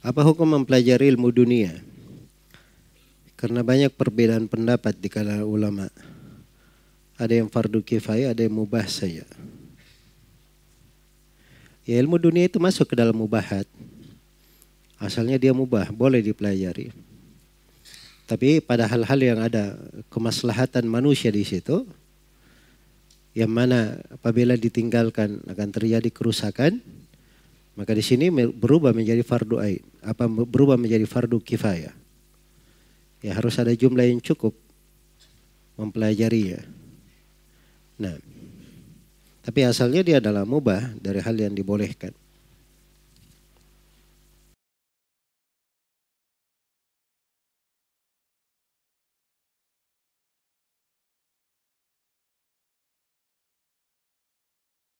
Apa hukum mempelajari ilmu dunia? Karena banyak perbedaan pendapat di kalangan ulama. Ada yang fardu kifayah, ada yang mubah saja. Ya ilmu dunia itu masuk ke dalam mubahat. Asalnya dia mubah, boleh dipelajari. Tapi pada hal-hal yang ada kemaslahatan manusia di situ, yang mana apabila ditinggalkan akan terjadi kerusakan, maka di sini berubah menjadi fardu ain, apa berubah menjadi fardu kifayah. Ya harus ada jumlah yang cukup mempelajarinya. Nah, tapi asalnya dia adalah mubah dari hal yang dibolehkan.